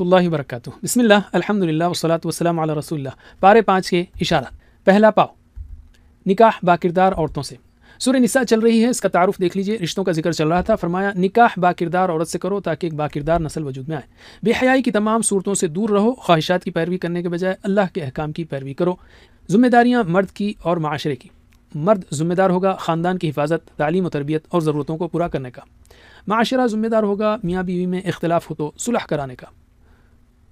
वरहमल वरक बसमिल्ला अलहमदिल्ला वसलात वसलाम रसोल्ला पारे पाँच के इशारा पहला पाव निकाह बाकिरदार औरतों से सूर्य निसा चल रही है इसका तारुफ देख लीजिए रिश्तों का जिक्र चल रहा था फरमाया निकाह बाकिरदार औरत से करो ताकि एक बाकिरदार नस्ल वजूद में आए बेहयाई की तमाम सूरतों से दूर रहो ख्वाहिशात की पैरवी करने के बजाय अल्लाह के अहकाम की पैरवी करो जिम्मेदारियाँ मर्द की और माशरे की मर्द जिम्मेदार होगा ख़ानदान की हिफाजत तालीम और तरबियत और ज़रूरतों को पूरा करने का माशरा जिम्मेदार होगा मियाँ बीवी में इख्तलाफ हो तो सुलह कराने का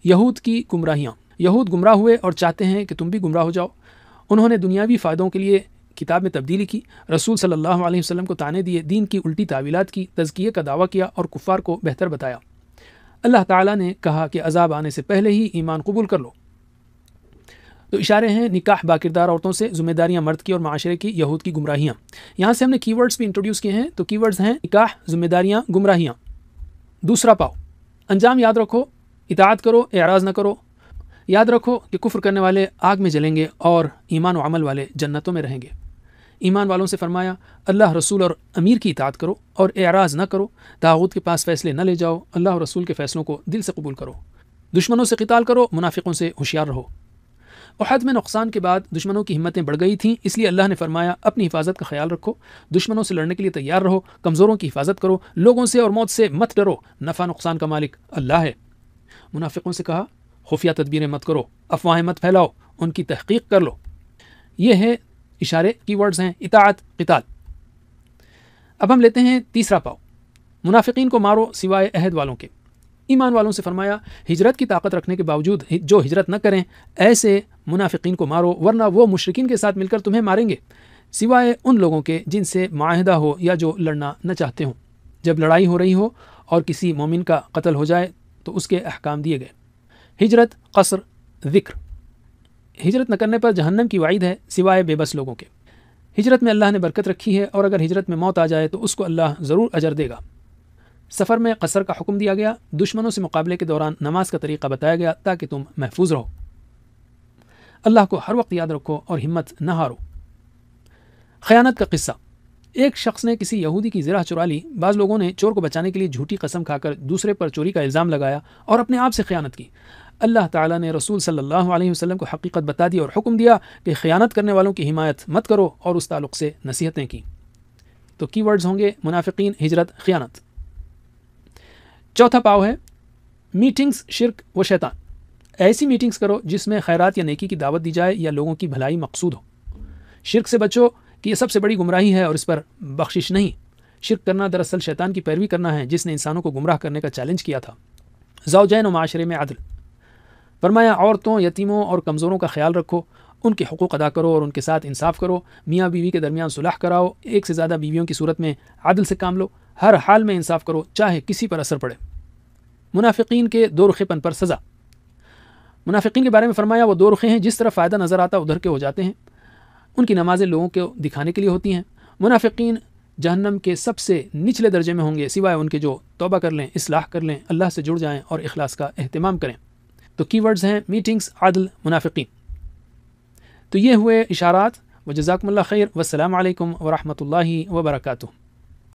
यहूद की गुमराहियाँ यहूद गुमराह हुए और चाहते हैं कि तुम भी गुमराह हो जाओ उन्होंने दुनियावी फ़ायदों के लिए किताब में तब्दीली की रसूल सल्लल्लाहु अलैहि वसल्लम को ताने दिए दीन की उल्टी तावीलात की तजकिए का दावा किया और कुफ़ार को बेहतर बताया अल्लाह ताला ने कहा कि अजाब आने से पहले ही ईमान कबूल कर लो तो इशारे हैं निकाह बाकिरदार औरतों से जिम्मेदारियां मर्द की और माशरे की यहूद की गुमराहियाँ यहाँ से हमने कीवर्ड्स भी इंट्रोड्यूस किए हैं तो कीवर्ड्स हैं निकाह जिम्मेदारियाँ गुमराहियाँ दूसरा पाओ अंजाम याद रखो इतात करो एराज ना करो याद रखो कि कुफ्र करने वाले आग में जलेंगे और ईमान अमल वाले जन्नतों में रहेंगे ईमान वालों से फरमाया अल्लाह रसूल और अमीर की इतात करो और एराज ना करो दाऊद के पास फ़ैसले न ले जाओ अल्लाह रसूल के फ़ैसलों को दिल से कबूल करो दुश्मनों से कताल करो मुनाफिकों से होशियार रहो अहद में नुकसान के बाद दुश्मनों की हिम्मतें बढ़ गई थीं इसलिए अल्लाह ने फरमाया अपनी हिफाजत का ख्याल रखो दुश्मनों से लड़ने के लिए तैयार रहो कमज़ोरों की हिफाजत करो लोगों से और मौत से मत डरो नफ़ा नुकसान का मालिक अल्लाह है मुनाफिकों से कहा खुफिया तदबीरें मत करो अफवाहें मत फैलाओ उनकी तहकीक कर लो ये है इशारे की वर्ड्स हैं इतात किताल अब हम लेते हैं तीसरा पाओ मुनाफिकीन को मारो सिवाय अहद वालों के ईमान वालों से फरमाया हिजरत की ताकत रखने के बावजूद जो हिजरत न करें ऐसे मुनाफिकीन को मारो वरना वो मुशरकिन के साथ मिलकर तुम्हें मारेंगे सिवाय उन लोगों के जिनसे माहिदा हो या जो लड़ना न चाहते हों जब लड़ाई हो रही हो और किसी मोमिन का कत्ल हो जाए तो उसके अहकाम दिए गए हिजरत कसर ज़िक्र हिजरत न करने पर जहन्नम की वाइद है सिवाय बेबस लोगों के हिजरत में अल्लाह ने बरकत रखी है और अगर हिजरत में मौत आ जाए तो उसको अल्लाह ज़रूर अजर देगा सफ़र में कसर का हुक्म दिया गया दुश्मनों से मुकाबले के दौरान नमाज का तरीका बताया गया ताकि तुम महफूज रहो अल्लाह को हर वक्त याद रखो और हिम्मत न हारो ख़यानत का किस्सा एक शख्स ने किसी यहूदी की ज़रा चुरा ली बाज़ लोगों ने चोर को बचाने के लिए झूठी कसम खाकर दूसरे पर चोरी का इल्ज़ाम लगाया और अपने आप से ख़यानत की अल्लाह ताला ने रसूल सल्लल्लाहु अलैहि वसल्लम को हकीकत बता दी और हुक्म दिया कि ख़यानत करने वालों की हिमायत मत करो और उस ताल्लुक़ से नसीहतें की तो की वर्ड्स होंगे मुनाफिकीन हिजरत ख़यानत चौथा पाव है मीटिंग्स शिरक व शैतान ऐसी मीटिंग्स करो जिसमें खैरात या नेकी की दावत दी जाए या लोगों की भलाई मकसूद हो शिरक से बचो कि यह सबसे बड़ी गुमराही है और इस पर बख्शिश नहीं शिरक करना दरअसल शैतान की पैरवी करना है जिसने इंसानों को गुमराह करने का चैलेंज किया था जाओजैन माशरे में अदल फरमाया औरतों यतीमों और कमज़ोरों का ख्याल रखो उनके हकूक़ अदा करो और उनके साथ इंसाफ करो मियाँ बीवी के दरमियान सुलह कराओ एक से ज़्यादा बीवियों की सूरत में आदल से काम लो हर हाल में इंसाफ करो चाहे किसी पर असर पड़े मुनाफिकीन के दो रुखेपन पर सज़ा मुनाफिकीन के बारे में फरमाया वो दो रुखे हैं जिस तरह फ़ायदा नज़र आता उधर के हो जाते हैं उनकी नमाज़ें लोगों को दिखाने के लिए होती हैं मुनाफिकीन जहन्नम के सबसे निचले दर्जे में होंगे सिवाय उनके जो तोबा कर लें इसलाह कर लें अल्लाह से जुड़ जाएं और अखलास का अहतमाम करें तो कीवर्ड्स हैं मीटिंग्स आदल मुनाफिकीन तो ये हुए इशारात व जजाकमल खैर वसलम वरहमल वर्का